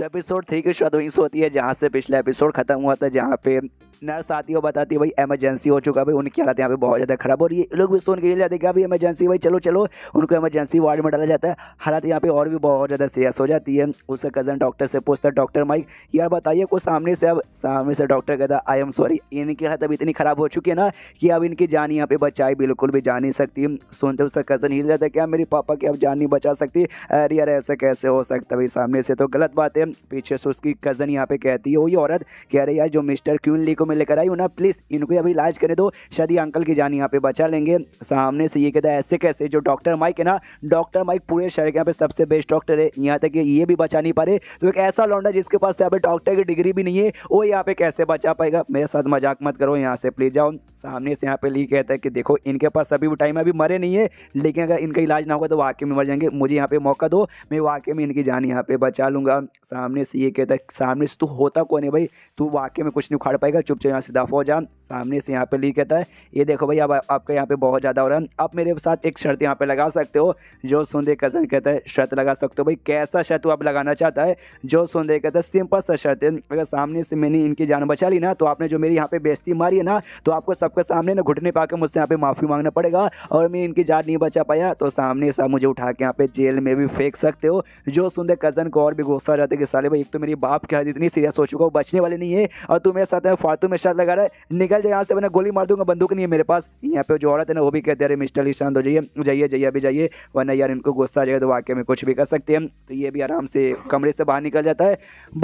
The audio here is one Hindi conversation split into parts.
तो एपिसोड थ्री की शुरुआत वहीं से होती है जहाँ से पिछला एपिसोड खत्म हुआ था जहाँ पे नर्स आती है बताती है भाई एमरजेंसी हो चुका है भाई उनकी हालत यहाँ पे बहुत ज़्यादा खराब और ये लोग भी सुन के ये जाते हैं कि अभी इमरजेंसी भाई चलो चलो उनको इमरजेंसी वार्ड में डाला जाता है हालत यहाँ पे और भी बहुत ज़्यादा सीरियस हो जाती है उसका कज़न डॉक्टर से पूछता है डॉक्टर माइक यार बताइए को सामने से अब सामने से डॉक्टर कहता है आई एम सॉरी इनकी हालत अब इतनी ख़राब हो चुकी है ना कि अब इनकी जान यहाँ पे बचाई बिल्कुल भी जा नहीं सकती सुनते उसका कज़न हिल जाता है क्या मेरे पापा की अब जान नहीं बचा सकती अरे यार ऐसा कैसे हो सकता भाई सामने से तो गलत बात है कज़न पीछे से उसकी कज़न यहाँ पे कहती है वही औरत कह रही है जो मिस्टर क्यून ली को मैं लेकर आई हूँ ना प्लीज़ इनको अभी इलाज करे दो शायद अंकल की जान यहाँ पे बचा लेंगे सामने से ये कहता है ऐसे कैसे जो डॉक्टर माइक है ना डॉक्टर माइक पूरे शहर के यहाँ पे सबसे बेस्ट डॉक्टर है यहाँ तक ये भी बचा नहीं पा रहे तो एक ऐसा लौंडा जिसके पास यहाँ पे डॉक्टर की डिग्री भी नहीं है वो यहाँ पे कैसे बचा पाएगा मेरे साथ मजाक मत करो यहाँ से प्लीज जाओ सामने से यहाँ पे ली कहता है कि देखो इनके पास सभी वो टाइम अभी मरे नहीं है लेकिन अगर इनका इलाज ना होगा तो वाकई में मर जाएंगे मुझे यहाँ पे मौका दो मैं वाकई में इनकी जान यहाँ पे बचा लूँगा सामने से ये कहता है सामने से तू होता कौन है भाई तू वाकई में कुछ नहीं उखाड़ पाएगा चुपचाप यहाँ से दफा हो जा सामने से यहाँ पर ली कहता है ये देखो भाई अब आपका यहाँ पर बहुत ज़्यादा हो रहा है आप मेरे साथ एक शर्त यहाँ पर लगा सकते हो जो सुंदे कजन कहता है शर्त लगा सकते हो भाई कैसा शर्त आप लगाना चाहता है जो सुंदे कहता है सिंपल सा शर्त है अगर सामने से मैंने इनकी जान बचा ली ना तो आपने जो मेरी यहाँ पर बेजती मारी है ना तो आपको सब आपके सामने ना घुटने पाकर मुझसे यहाँ पे माफ़ी मांगना पड़ेगा और मैं इनकी जान नहीं बचा पाया तो सामने साहब मुझे उठा के यहाँ पे जेल में भी फेंक सकते हो जो सुनते कज़न को और भी गुस्सा जाते कि साले भाई एक तो मेरी बाप की हद इतनी सीरियस हो चुका हो बचने वाले नहीं है और तू मेरे साथ फालतू में शर्त लगा रहा है निकल जाए यहाँ से मैंने गोली मार दूंगा बंदूक नहीं है मेरे पास यहाँ पे जो औरत है ना वो भी कहते अरे मिस्टर ही शांत हो जाइए जाइए जाइए अभी जाइए वरना यार इनको गुस्सा आ जाएगा तो वाकई में कुछ भी कर सकते हैं तो ये भी आराम से कमरे से बाहर निकल जाता है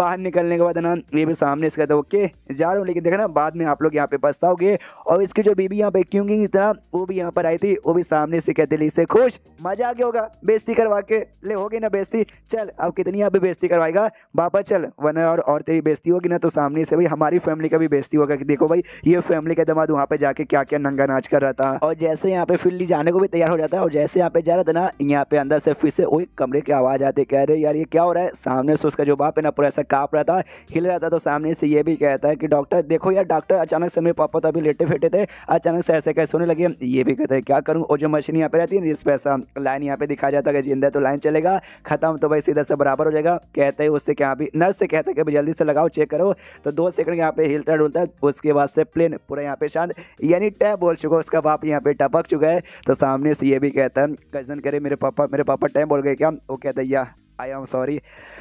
बाहर निकलने के बाद ना ये भी सामने से कहते है ओके जा रहा हूँ लेकिन देखना बाद में आप लोग यहाँ पे पछताओगे और और इसकी जो बीबी यहाँ पे क्योंकि इतना वो भी यहाँ पर आई थी वो भी सामने से कहते दिली से खुश मजा आ गया होगा बेजती करवा के ले होगी ना बेजती चल अब कितनी यहाँ पे बेजती करवाएगा वापस चल वन और और तेरी बेजती होगी ना तो सामने से भाई हमारी फैमिली का भी बेजती होगा कि देखो भाई ये फैमिली के दमाद वहाँ पे जाके क्या क्या नंगा नाच कर रहा था और जैसे यहाँ पे फिल्ली जाने को भी तैयार हो जाता है और जैसे यहाँ पे जा रहा था ना यहाँ पे अंदर से फिर से वही कमरे की आवाज़ आते कह रहे यार ये क्या हो रहा है सामने से उसका जो बाप है ना पूरा ऐसा काप रहा था हिल रहा था तो सामने से ये भी कहता है कि डॉक्टर देखो यार डॉक्टर अचानक से मेरे पापा तो अभी लेटे फेटे बैठे थे अचानक से ऐसे कैसे होने लगे ये भी कहते हैं क्या करूँ और जो मशीन यहाँ पर रहती है जिस पे ऐसा लाइन यहाँ पे दिखा जाता है जिंदा तो लाइन चलेगा खत्म तो भाई सीधा से बराबर हो जाएगा कहते हैं उससे क्या अभी नर्स से कहते हैं कि जल्दी से लगाओ चेक करो तो दो सेकंड यहाँ पे हिलता डुलता है उसके बाद से प्लेन पूरा यहाँ पे शांत यानी टैप बोल चुका उसका बाप यहाँ पे टपक चुका है तो सामने से ये भी कहता है कजन करे मेरे पापा मेरे पापा टैप बोल गए क्या वो कहते हैं या I am sorry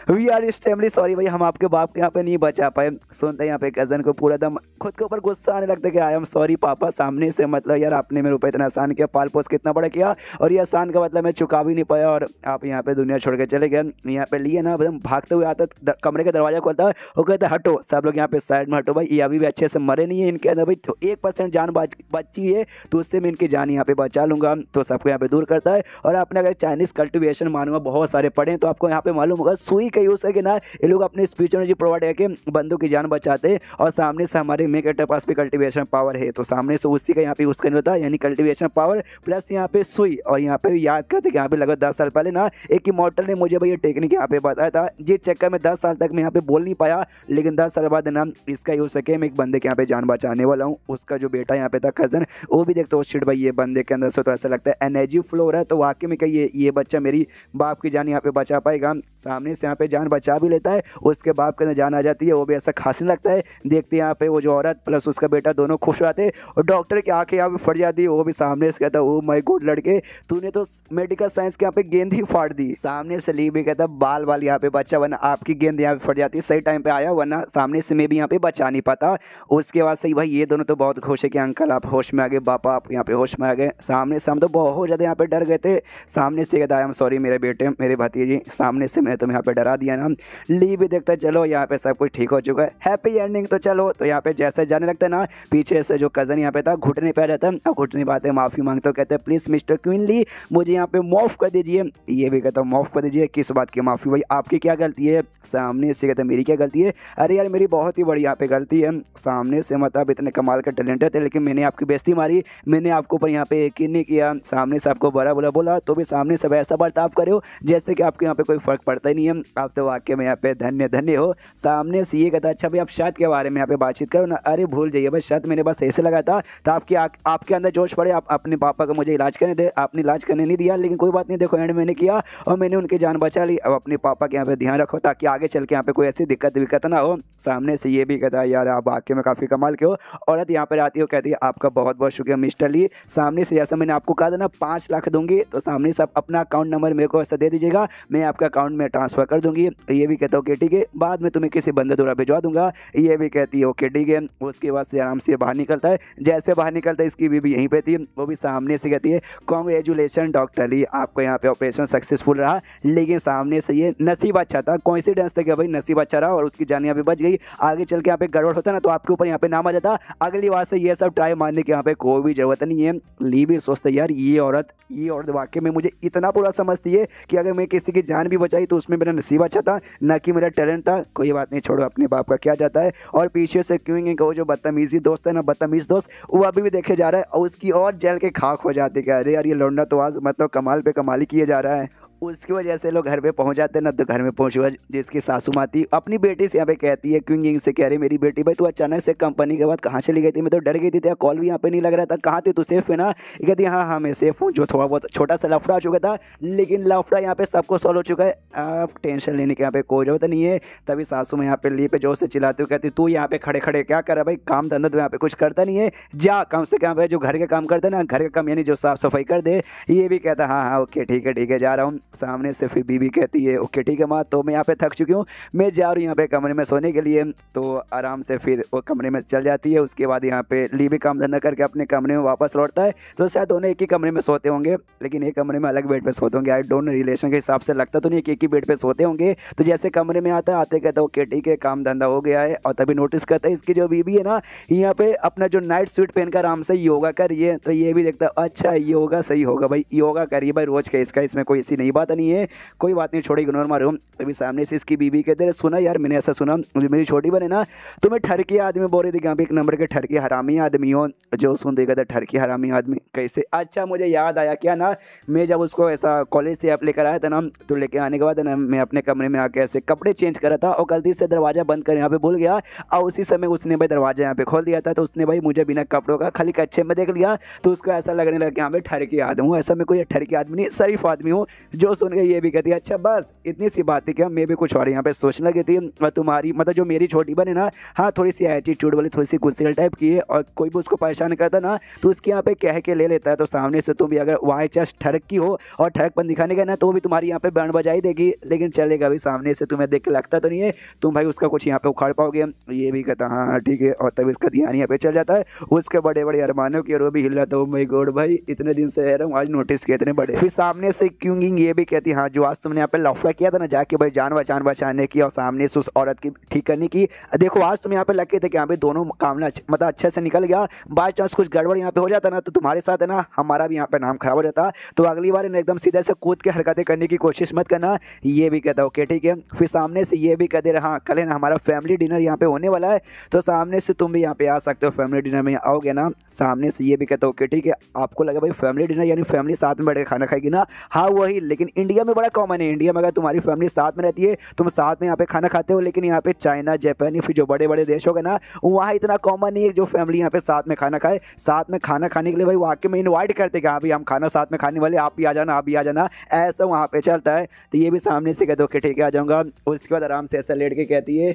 we are extremely sorry भाई हम आपके बाप के यहाँ पे नहीं बचा पाए सुनते हैं यहाँ पे कज़न को पूरा दम खुद के ऊपर गुस्सा आने लगता है कि आई एम सॉरी पापा सामने से मतलब यार आपने मेरे ऊपर इतना आसान किया पाल पोस कितना बड़ा किया और ये आसान का मतलब मैं चुका भी नहीं पाया और आप यहाँ पे दुनिया छोड़ के चले गए यहाँ पे लिए ना एकदम भागते हुए आता कमरे का दरवाजा खोलता है वो कहता हटो सब लोग यहाँ पे साइड में हटो भाई ये अभी भी अच्छे से मरे नहीं है इनके अंदर भाई तो एक परसेंट जान बची है तो उससे मैं इनकी जान यहाँ पे बचा लूँगा तो सबको यहाँ पे दूर करता है और आपने अगर चाइनीज़ कल्टिवेशन मानूंगा बहुत सारे पढ़े तो आपको आपको यहाँ पे मालूम होगा सुई का यूज़ करके ना ये लोग अपने स्पीच एनर्जी प्रोवाइड करके बंदों की जान बचाते हैं और सामने से हमारे मेक के पास भी कल्टिवेशन पावर है तो सामने से उसी का यहाँ पे यूज़ करने होता है यानी कल्टिवेशन पावर प्लस यहाँ पे सुई और यहाँ पे याद करते यहाँ पे लगभग दस साल पहले ना एक ही मॉडल ने मुझे भाई ये टेक्निक यहाँ पे बताया था जिस चक्कर में दस साल तक मैं यहाँ पे बोल नहीं पाया लेकिन दस साल बाद ना इसका यूज़ करके मैं एक बंदे के यहाँ पे जान बचाने वाला हूँ उसका जो बेटा यहाँ पे था कज़न वो भी देखते हो शिट भाई ये बंदे के अंदर से तो ऐसा लगता है एनर्जी फ्लो हो रहा है तो वाकई में कहीं ये ये बच्चा मेरी बाप की जान यहाँ पे बचा पाए पैगाम सामने से यहाँ पे जान बचा भी लेता है उसके बाप के अंदर जान आ जाती है वो भी ऐसा खांसने लगता है देखते हैं यहाँ पे वो जो औरत प्लस उसका बेटा दोनों खुश हो जाते हैं और डॉक्टर की आँखें यहाँ पे फट जाती है वो भी सामने से कहता है ओ माई गुड लड़के तूने तो मेडिकल साइंस के यहाँ पे गेंद ही फाड़ दी सामने से ली भी कहता बाल बाल यहाँ पे बच्चा वरना आपकी गेंद यहाँ पे फट जाती है सही टाइम पे आया वरना सामने से मैं भी यहाँ पे बचा नहीं पाता उसके बाद सही भाई ये दोनों तो बहुत खुश है कि अंकल आप होश में आ गए पापा आप यहाँ पे होश में आ गए सामने से हम तो बहुत ज़्यादा यहाँ पे डर गए थे सामने से कहता आई एम सॉरी मेरे बेटे मेरे भतीजी सामने से मैंने तुम्हें यहाँ पे डरा दिया ना ली भी देखते चलो यहाँ पे सब कुछ ठीक हो चुका है हैप्पी एंडिंग तो चलो तो यहाँ पे जैसे जाने लगते ना पीछे से जो कज़न यहाँ पे था घुटने पे रहता है घुटने पाते माफ़ी मांगते कहते प्लीज़ मिस्टर ली मुझे यहाँ पे माफ़ कर दीजिए ये भी कहता हूँ माफ़ कर दीजिए किस बात की माफ़ी भाई आपकी क्या गलती है सामने से कहते मेरी क्या गलती है अरे यार मेरी बहुत ही बड़ी यहाँ पे गलती है सामने से मतलब इतने कमाल का टैलेंट है लेकिन मैंने आपकी बेस्ती मारी मैंने आपके ऊपर यहाँ पे यकीन नहीं किया सामने से आपको बड़ा बोला बोला तो भी सामने से ऐसा बर्ताव करे हो जैसे कि आपके यहाँ पे कोई कोई फ़र्क पड़ता ही नहीं है आप तो वाक्य में यहाँ पे धन्य धन्य हो सामने से ये कहता अच्छा भाई आप शर्त के बारे में यहाँ पे बातचीत करो ना अरे भूल जाइए भाई शर्त मैंने बस ऐसे लगा था तो आपके आपके अंदर जोश पड़े आप अपने पापा को मुझे इलाज करने दे आपने इलाज करने नहीं दिया लेकिन कोई बात नहीं देखो एंड मैंने किया और मैंने उनकी जान बचा ली अब अपने पापा के यहाँ पे ध्यान रखो ताकि आगे चल के यहाँ पे कोई ऐसी दिक्कत विक्कत ना हो सामने से ये भी कहता है यार आप वाक्य में काफ़ी कमाल के हो औरत यहाँ पर आती हो कहती है आपका बहुत बहुत शुक्रिया मिस्टर ली सामने से जैसा मैंने आपको कहा था ना पाँच लाख दूंगी तो सामने से अपना अकाउंट नंबर मेरे को ऐसा दे दीजिएगा मैं आपका आपका अकाउंट में ट्रांसफ़र कर दूंगी ये भी कहता ओके ठीक है बाद में तुम्हें किसी बंदे द्वारा भिजवा दूंगा ये भी कहती है ओके ठीक है उसके बाद से आराम से बाहर निकलता है जैसे बाहर निकलता है इसकी बीबी यहीं पर थी वो भी सामने से कहती है कॉन्ग्रेचुलेसन डॉक्टर ली आपको यहाँ पे ऑपरेशन सक्सेसफुल रहा लेकिन सामने से ये नसीब अच्छा था कॉन्सिडेंस था कि भाई नसीब अच्छा रहा और उसकी जान भी बच गई आगे चल के यहाँ पे गड़बड़ होता ना तो आपके ऊपर यहाँ पे नाम आ जाता अगली बार से ये सब ट्राई मारने की यहाँ पे कोई भी ज़रूरत नहीं है ली भी सोचते यार ये औरत ये औरत वाकई में मुझे इतना बुरा समझती है कि अगर मैं किसी की जान भी बचाई तो उसमें मेरा नसीब अच्छा था ना कि मेरा टैलेंट था कोई बात नहीं छोड़ो अपने बाप का क्या जाता है और पीछे से क्यों कहो जो बदतमीजी दोस्त है ना बदतमीज दोस्त वो अभी भी देखे जा रहा है और उसकी और जल के खाक हो जाती है अरे यार ये लौंडा तो आज मतलब कमाल पे कमाली किए जा रहा है उसकी वजह से लोग घर पे पहुंच जाते ना तो घर में पहुंच हुआ जिसकी सासू माँ अपनी बेटी से यहाँ पे कहती है क्यों यहीं से कह रही मेरी बेटी भाई तू अचानक से कंपनी के बाद कहाँ चली गई थी मैं तो डर गई थी तेरा कॉल भी यहाँ पे नहीं लग रहा था कहाँ थी तू सेफ है ना कहती हाँ हाँ मैं सेफ हूँ जो थोड़ा बहुत छोटा सा लफड़ा हो चुका था लेकिन लफड़ा यहाँ पे सबको सॉल्व हो चुका है आप टेंशन लेने के यहाँ पे कोई जरूरत नहीं है तभी सासू में यहाँ पे लिए पे जोर से चिल्लाते हूँ कहती तू यहाँ पे खड़े खड़े क्या कर रहा भाई काम धंधा तो यहाँ पे कुछ करता नहीं है जा कम से कम भाई जो घर के काम करते ना घर का काम यानी जो साफ सफाई कर दे ये भी कहता हाँ हाँ ओके ठीक है ठीक है जा रहा हूँ सामने से फिर बीबी कहती है ओके ठीक है माँ तो मैं यहाँ पे थक चुकी हूँ मैं जा रही हूँ यहाँ पे कमरे में सोने के लिए तो आराम से फिर वो कमरे में चल जाती है उसके बाद यहाँ पे ली भी काम धंधा करके अपने कमरे में वापस लौटता है तो शायद दोनों एक ही कमरे में सोते होंगे लेकिन एक कमरे में अलग बेड पर सोते होंगे आई डोंट रिलेशन के हिसाब से लगता तो नहीं एक ही बेड पर सोते होंगे तो जैसे कमरे में आता है आते कहते ओके ठीक है काम धंधा हो गया है और तभी नोटिस करता है इसकी जो बीबी है ना यहाँ पे अपना जो नाइट पहन पहनकर आराम से योगा करिए तो ये भी देखता अच्छा योगा सही होगा भाई योगा करिए भाई रोज का इसका इसमें कोई ऐसी नहीं बात बात नहीं है कोई बात नहीं छोड़ी इग्नोर मारो अभी सामने से इसकी बीबी कहते सुना यार मैंने ऐसा सुना जो मेरी छोटी बने ना तो मैं ठरकी आदमी बोल रही थी यहाँ पे एक नंबर के ठरकी हरामी आदमी हो जो सुन देखा था ठरकी हरामी आदमी कैसे अच्छा मुझे याद आया क्या ना मैं जब उसको ऐसा कॉलेज से आप लेकर आया था ना तो लेके आने के बाद ना मैं अपने कमरे में आके ऐसे कपड़े चेंज करा था और गलती से दरवाज़ा बंद कर यहाँ पे भूल गया और उसी समय उसने भाई दरवाज़ा यहाँ पे खोल दिया था तो उसने भाई मुझे बिना कपड़ों का खाली कच्चे में देख लिया तो उसको ऐसा लगने लगा कि हाँ मैं ठरकी आदमी हूँ ऐसा मैं कोई ठरकी आदमी नहीं शरीफ आदमी हूँ जो जो सुन गई ये भी कहती है अच्छा बस इतनी सी बात थी कि मैं भी कुछ और यहाँ पे सोचने लगी थी और तुम्हारी मतलब जो मेरी छोटी बहन है ना हाँ थोड़ी सी एटीट्यूड वाली थोड़ी सी गुस्सेल टाइप की है और कोई भी उसको परेशान करता ना तो उसके यहाँ पे कह के ले लेता है तो सामने से तुम भी अगर वाई चांस ठरक की हो और ठरकपन दिखाने का ना तो भी तुम्हारी यहाँ पे बैंड बजाई देगी लेकिन चलेगा भी सामने से तुम्हें देख के लगता तो नहीं है तुम भाई उसका कुछ यहाँ पे उखाड़ पाओगे ये भी कहता हाँ, हाँ ठीक है और तभी उसका ध्यान यहाँ पे चल जाता है उसके बड़े बड़े अरमानों की और वो भी हिल रहा था ओ माई गोड भाई इतने दिन से रह रहा हूँ आज नोटिस किए इतने बड़े फिर सामने से क्यूंगिंग ये भी कहती हाँ जो आज तुमने यहाँ पे लफड़ा किया था ना जाके भाई जान बचान बचाने की और सामने से उस औरत की ठीक करने की देखो आज तुम यहाँ पे लग गए थे कि यहाँ पे दोनों कामना मतलब अच्छे से निकल गया बाय चांस कुछ गड़बड़ यहाँ पे हो जाता ना तो तुम्हारे साथ है ना हमारा भी यहाँ पे नाम खराब हो जाता तो अगली बार इन्हें एकदम सीधे से कूद के हरकतें करने की कोशिश मत करना ये भी कहता ओके ठीक है फिर सामने से ये भी कह दे रहा हाँ, कल है ना हमारा फैमिली डिनर यहाँ पे होने वाला है तो सामने से तुम भी यहाँ पे आ सकते हो फैमिली डिनर में आओगे ना सामने से ये भी कहता ओके ठीक है आपको लगा भाई फैमिली डिनर यानी फैमिली साथ में बैठ के खाना खाएगी ना हाँ वही लेकिन लेकिन इंडिया में बड़ा कॉमन है इंडिया में अगर तुम्हारी फैमिली साथ में रहती है तुम साथ में यहाँ पे खाना खाते हो लेकिन यहाँ पे चाइना जापान फिर जो बड़े बड़े देश हो गए ना वहाँ इतना कॉमन नहीं है जो फैमिली यहाँ पे साथ में खाना खाए साथ में खाना खाने के लिए भाई वाकई में इन्वाइट करते कि हाँ भाई हम खाना साथ में खाने वाले आप भी आ जाना आप भी आ जाना ऐसा वहाँ पर चलता है तो ये भी सामने से कहते कि ठीक है आ जाऊँगा उसके बाद आराम से ऐसा लेट के कहती है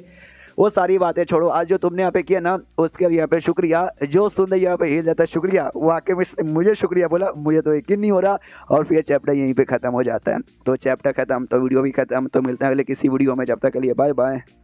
वो सारी बातें छोड़ो आज जो तुमने यहाँ पे किया ना उसके लिए यहाँ पे शुक्रिया जो सुन रही यहाँ पे हिल जाता है शुक्रिया वाकई में मुझे शुक्रिया बोला मुझे तो यकीन नहीं हो रहा और फिर चैप्टर यहीं पर ख़त्म हो जाता है तो चैप्टर ख़त्म तो वीडियो भी ख़त्म तो मिलते हैं अगले किसी वीडियो में जब तक के लिए बाय बाय